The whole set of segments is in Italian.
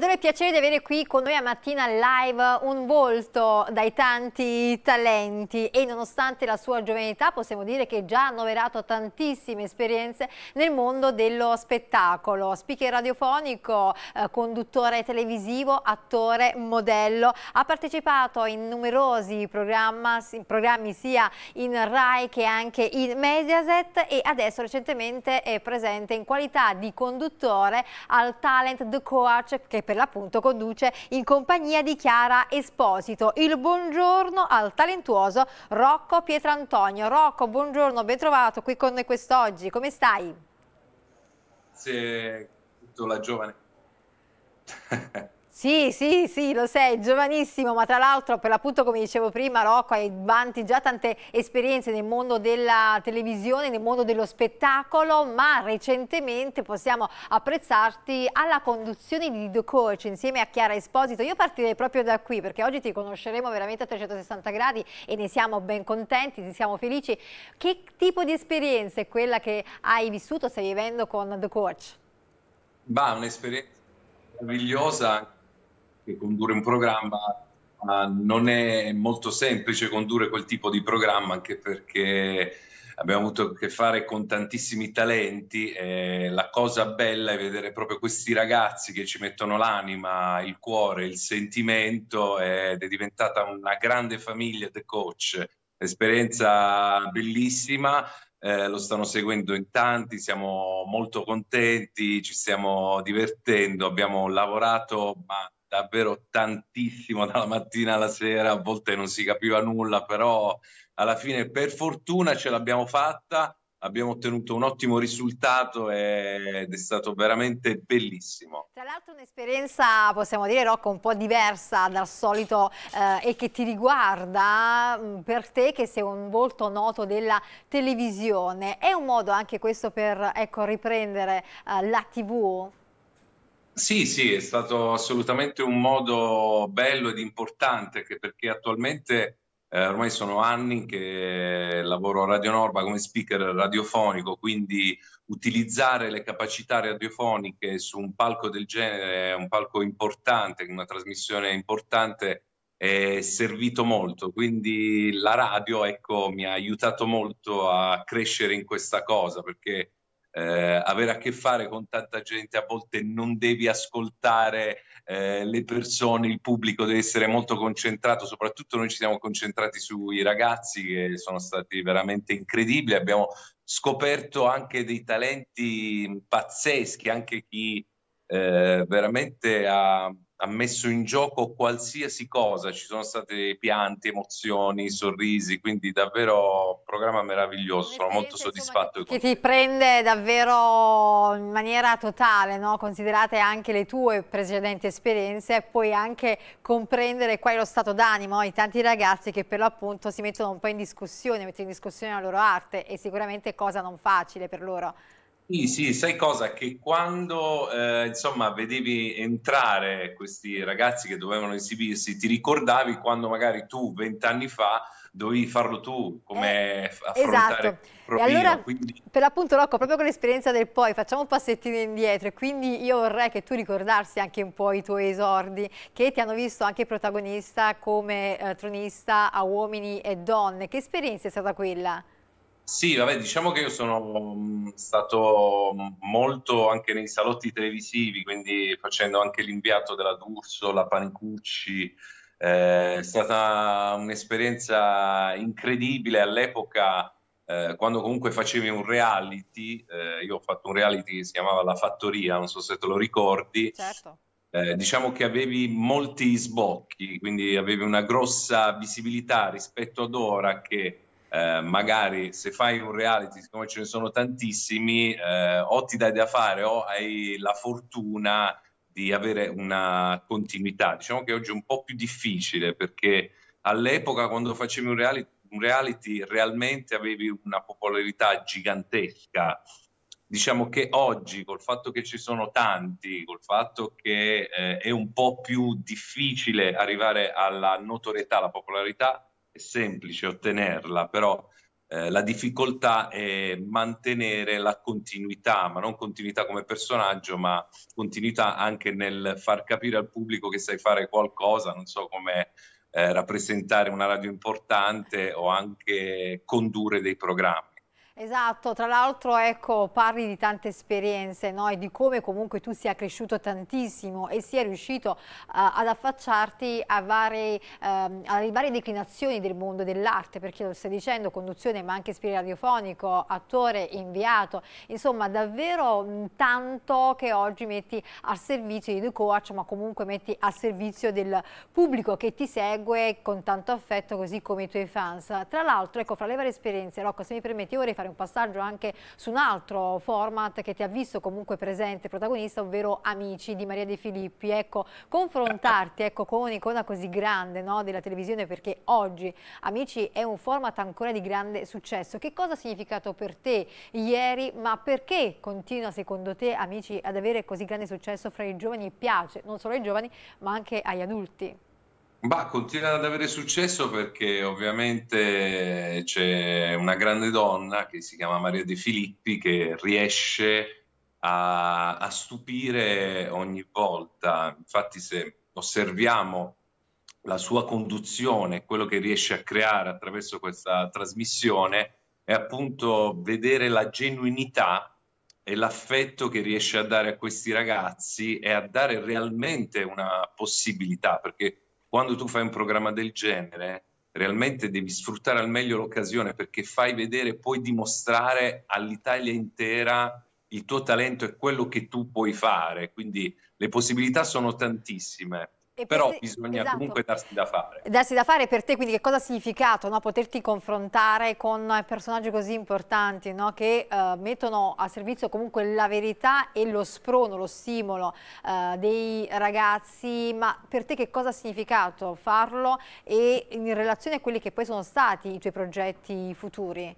Ed ora piacere di avere qui con noi a mattina live un volto dai tanti talenti e nonostante la sua giovenità possiamo dire che già ha annoverato tantissime esperienze nel mondo dello spettacolo, speaker radiofonico, eh, conduttore televisivo, attore, modello, ha partecipato in numerosi programmi sia in RAI che anche in Mediaset e adesso recentemente è presente in qualità di conduttore al Talent The Coach che per l'appunto conduce in compagnia di Chiara Esposito. Il buongiorno al talentuoso Rocco Pietrantonio. Rocco, buongiorno, ben trovato qui con noi quest'oggi. Come stai? Grazie, la giovane. Sì, sì, sì, lo sei, giovanissimo, ma tra l'altro per l'appunto come dicevo prima Rocco hai avanti già tante esperienze nel mondo della televisione, nel mondo dello spettacolo, ma recentemente possiamo apprezzarti alla conduzione di The Coach insieme a Chiara Esposito. Io partirei proprio da qui perché oggi ti conosceremo veramente a 360 gradi e ne siamo ben contenti, ne siamo felici. Che tipo di esperienza è quella che hai vissuto, stai vivendo con The Coach? Beh, un'esperienza meravigliosa che condurre un programma uh, non è molto semplice condurre quel tipo di programma anche perché abbiamo avuto a che fare con tantissimi talenti e la cosa bella è vedere proprio questi ragazzi che ci mettono l'anima, il cuore, il sentimento ed è diventata una grande famiglia The Coach, esperienza bellissima. Eh, lo stanno seguendo in tanti, siamo molto contenti, ci stiamo divertendo, abbiamo lavorato ma davvero tantissimo dalla mattina alla sera, a volte non si capiva nulla, però alla fine per fortuna ce l'abbiamo fatta, abbiamo ottenuto un ottimo risultato ed è stato veramente bellissimo. Tra l'altro un'esperienza, possiamo dire, Rocco, un po' diversa dal solito eh, e che ti riguarda mm, per te che sei un volto noto della televisione. È un modo anche questo per ecco, riprendere eh, la TV? Sì, sì, è stato assolutamente un modo bello ed importante anche perché attualmente eh, ormai sono anni che lavoro a Radio Norba come speaker radiofonico, quindi utilizzare le capacità radiofoniche su un palco del genere, un palco importante, una trasmissione importante, è servito molto. Quindi la radio ecco, mi ha aiutato molto a crescere in questa cosa perché eh, avere a che fare con tanta gente a volte non devi ascoltare eh, le persone, il pubblico deve essere molto concentrato, soprattutto noi ci siamo concentrati sui ragazzi che sono stati veramente incredibili, abbiamo scoperto anche dei talenti pazzeschi, anche chi eh, veramente ha ha messo in gioco qualsiasi cosa, ci sono state piante, emozioni, sorrisi, quindi davvero un programma meraviglioso, sono molto soddisfatto. Che ti prende davvero in maniera totale, no? considerate anche le tue precedenti esperienze e poi anche comprendere qual è lo stato d'animo di tanti ragazzi che per l'appunto si mettono un po' in discussione, mettono in discussione la loro arte e sicuramente cosa non facile per loro. Sì, sì, sai cosa? Che quando eh, insomma vedevi entrare questi ragazzi che dovevano esibirsi, ti ricordavi quando magari tu vent'anni fa dovevi farlo tu, come eh, affrontare esatto. Profilo, e allora, quindi... per l'appunto Rocco, proprio con l'esperienza del poi, facciamo un passettino indietro e quindi io vorrei che tu ricordassi anche un po' i tuoi esordi che ti hanno visto anche protagonista come eh, tronista a uomini e donne. Che esperienza è stata quella? Sì, vabbè, diciamo che io sono mm, stato molto anche nei salotti televisivi, quindi facendo anche l'inviato della D'Urso, la Panicucci. Eh, è stata un'esperienza incredibile all'epoca, eh, quando comunque facevi un reality. Eh, io ho fatto un reality che si chiamava La Fattoria, non so se te lo ricordi. Certo. Eh, diciamo che avevi molti sbocchi, quindi avevi una grossa visibilità rispetto ad ora che eh, magari se fai un reality, siccome ce ne sono tantissimi, eh, o ti dai da fare o hai la fortuna di avere una continuità. Diciamo che oggi è un po' più difficile perché all'epoca quando facevi un reality, un reality realmente avevi una popolarità gigantesca. Diciamo che oggi, col fatto che ci sono tanti, col fatto che eh, è un po' più difficile arrivare alla notorietà, alla popolarità, semplice ottenerla, però eh, la difficoltà è mantenere la continuità, ma non continuità come personaggio, ma continuità anche nel far capire al pubblico che sai fare qualcosa, non so come eh, rappresentare una radio importante o anche condurre dei programmi. Esatto, tra l'altro ecco, parli di tante esperienze no? e di come comunque tu sia cresciuto tantissimo e sia riuscito uh, ad affacciarti varie, uh, alle varie declinazioni del mondo dell'arte, perché lo stai dicendo, conduzione ma anche spirito radiofonico, attore, inviato, insomma davvero mm, tanto che oggi metti al servizio di The Coach, ma comunque metti al servizio del pubblico che ti segue con tanto affetto, così come i tuoi fans. Tra l'altro, ecco, fra le varie esperienze, Rocco, se mi permetti, io vorrei fare fare un passaggio anche su un altro format che ti ha visto comunque presente, protagonista, ovvero Amici di Maria De Filippi. Ecco, confrontarti ecco, con un'icona così grande no, della televisione, perché oggi Amici è un format ancora di grande successo. Che cosa ha significato per te ieri, ma perché continua secondo te Amici ad avere così grande successo fra i giovani e piace non solo ai giovani ma anche agli adulti? Bah, continua ad avere successo perché ovviamente c'è una grande donna che si chiama Maria De Filippi che riesce a, a stupire ogni volta. Infatti, se osserviamo la sua conduzione, quello che riesce a creare attraverso questa trasmissione, è appunto vedere la genuinità e l'affetto che riesce a dare a questi ragazzi e a dare realmente una possibilità, perché quando tu fai un programma del genere, realmente devi sfruttare al meglio l'occasione perché fai vedere, puoi dimostrare all'Italia intera il tuo talento e quello che tu puoi fare. Quindi le possibilità sono tantissime. E Però te, bisogna esatto. comunque darsi da fare. Darsi da fare per te, quindi che cosa ha significato no? poterti confrontare con personaggi così importanti no? che eh, mettono a servizio comunque la verità e lo sprono, lo stimolo eh, dei ragazzi, ma per te che cosa ha significato farlo e in relazione a quelli che poi sono stati i tuoi progetti futuri?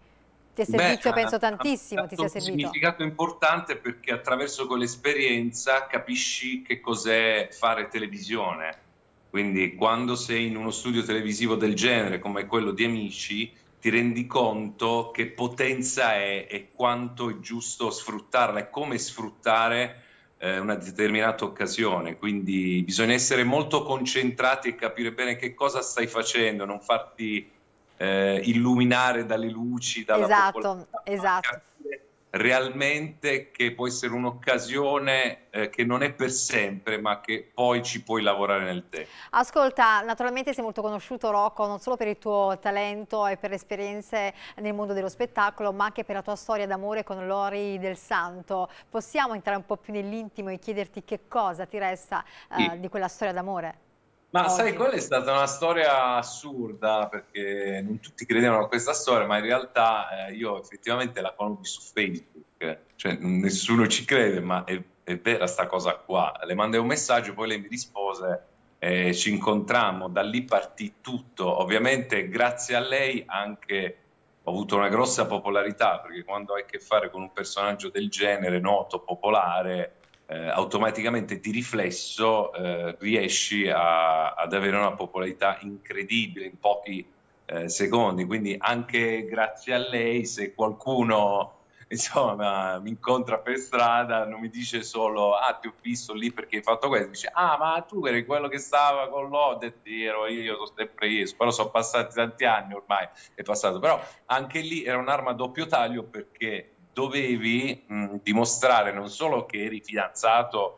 Ti è servizio Beh, penso, tantissimo. Ti sia servito. Un significato importante perché attraverso quell'esperienza capisci che cos'è fare televisione. Quindi quando sei in uno studio televisivo del genere come quello di Amici, ti rendi conto che potenza è e quanto è giusto sfruttarla e come sfruttare eh, una determinata occasione. Quindi bisogna essere molto concentrati e capire bene che cosa stai facendo, non farti eh, illuminare dalle luci, dalla esatto, esatto. realmente che può essere un'occasione eh, che non è per sempre ma che poi ci puoi lavorare nel te. Ascolta, naturalmente sei molto conosciuto Rocco non solo per il tuo talento e per le esperienze nel mondo dello spettacolo ma anche per la tua storia d'amore con Lori del Santo. Possiamo entrare un po' più nell'intimo e chiederti che cosa ti resta eh, sì. di quella storia d'amore? Ma oggi. sai, quella è stata una storia assurda perché non tutti credevano a questa storia, ma in realtà eh, io effettivamente la conobbi su Facebook, cioè nessuno ci crede, ma è, è vera sta cosa qua. Le mandai un messaggio, poi lei mi rispose, eh, ci incontrammo, da lì partì tutto. Ovviamente grazie a lei anche ho avuto una grossa popolarità perché quando hai a che fare con un personaggio del genere, noto, popolare, eh, automaticamente di riflesso eh, riesci a, ad avere una popolarità incredibile in pochi eh, secondi. Quindi anche grazie a lei, se qualcuno insomma, mi incontra per strada, non mi dice solo ah ti ho visto lì perché hai fatto questo, dice ah ma tu eri quello che stava con l'Odetti, ero io, sono sempre io, però sono passati tanti anni ormai, è passato, però anche lì era un'arma a doppio taglio perché dovevi mh, dimostrare non solo che eri fidanzato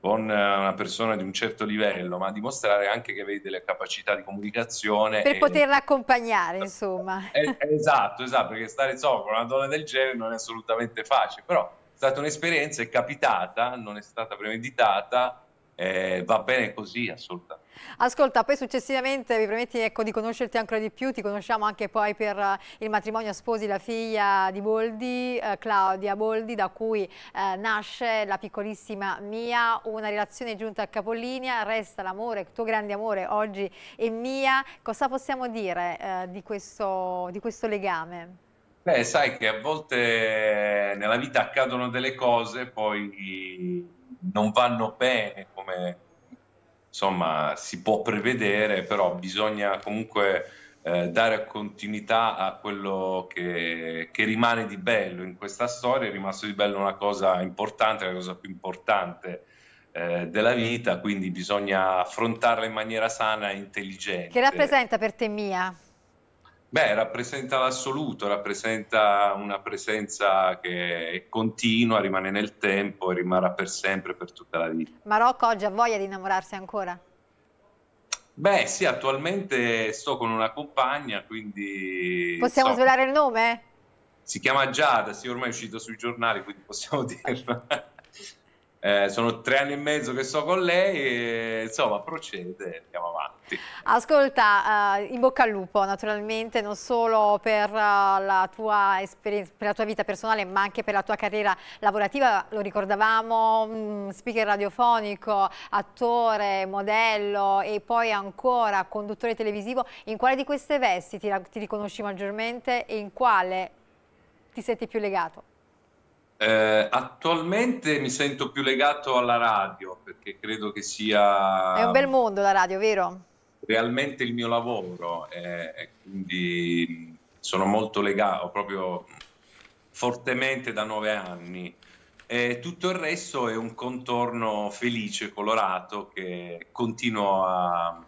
con eh, una persona di un certo livello, ma dimostrare anche che avevi delle capacità di comunicazione. Per e... poterla accompagnare, insomma. Eh, esatto, esatto, perché stare insomma con una donna del genere non è assolutamente facile, però è stata un'esperienza, è capitata, non è stata premeditata, eh, va bene così assolutamente. Ascolta, poi successivamente vi prometti ecco, di conoscerti ancora di più, ti conosciamo anche poi per eh, il matrimonio sposi la figlia di Boldi, eh, Claudia Boldi, da cui eh, nasce la piccolissima Mia, una relazione giunta a capolinea, resta l'amore, il tuo grande amore oggi è Mia, cosa possiamo dire eh, di, questo, di questo legame? Beh, sai che a volte eh, nella vita accadono delle cose, poi mm, non vanno bene come insomma si può prevedere, però bisogna comunque eh, dare continuità a quello che, che, rimane di bello in questa storia. È rimasto di bello una cosa importante, la cosa più importante eh, della vita, quindi bisogna affrontarla in maniera sana e intelligente. Che rappresenta per te Mia? Beh, rappresenta l'assoluto, rappresenta una presenza che è continua, rimane nel tempo e rimarrà per sempre, per tutta la vita. Marocco oggi ha voglia di innamorarsi ancora? Beh, sì, attualmente sto con una compagna, quindi... Possiamo so, svelare il nome? Si chiama Giada, sì, ormai è uscito sui giornali, quindi possiamo dirlo. Eh, sono tre anni e mezzo che sto con lei e insomma procede e andiamo avanti. Ascolta, uh, in bocca al lupo naturalmente non solo per, uh, la tua per la tua vita personale ma anche per la tua carriera lavorativa, lo ricordavamo, mh, mm, speaker radiofonico, attore, modello e poi ancora conduttore televisivo, in quale di queste vesti ti, ti riconosci maggiormente e in quale ti senti più legato? Eh, attualmente mi sento più legato alla radio perché credo che sia... È un bel mondo la radio, vero? Realmente il mio lavoro, eh, quindi sono molto legato proprio fortemente da nove anni. E tutto il resto è un contorno felice, colorato, che continuo a,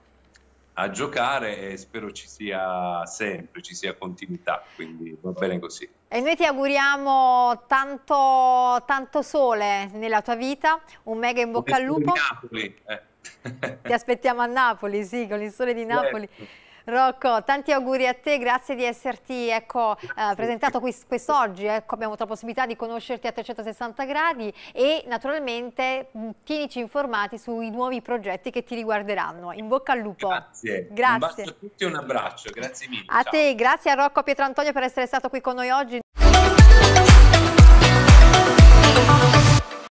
a giocare e spero ci sia sempre, ci sia continuità, quindi va bene così. E noi ti auguriamo tanto, tanto sole nella tua vita, un mega in bocca al lupo. Napoli, eh. Ti aspettiamo a Napoli, sì, con il sole di certo. Napoli. Certo. Rocco, tanti auguri a te, grazie di esserti ecco, eh, presentato quest'oggi, ecco, abbiamo la possibilità di conoscerti a 360 gradi e naturalmente mm, tienici informati sui nuovi progetti che ti riguarderanno. In bocca al lupo. Grazie. grazie. Un bacio a tutti e un abbraccio, grazie mille. A ciao. te, grazie a Rocco Pietrantonio per essere stato qui con noi oggi.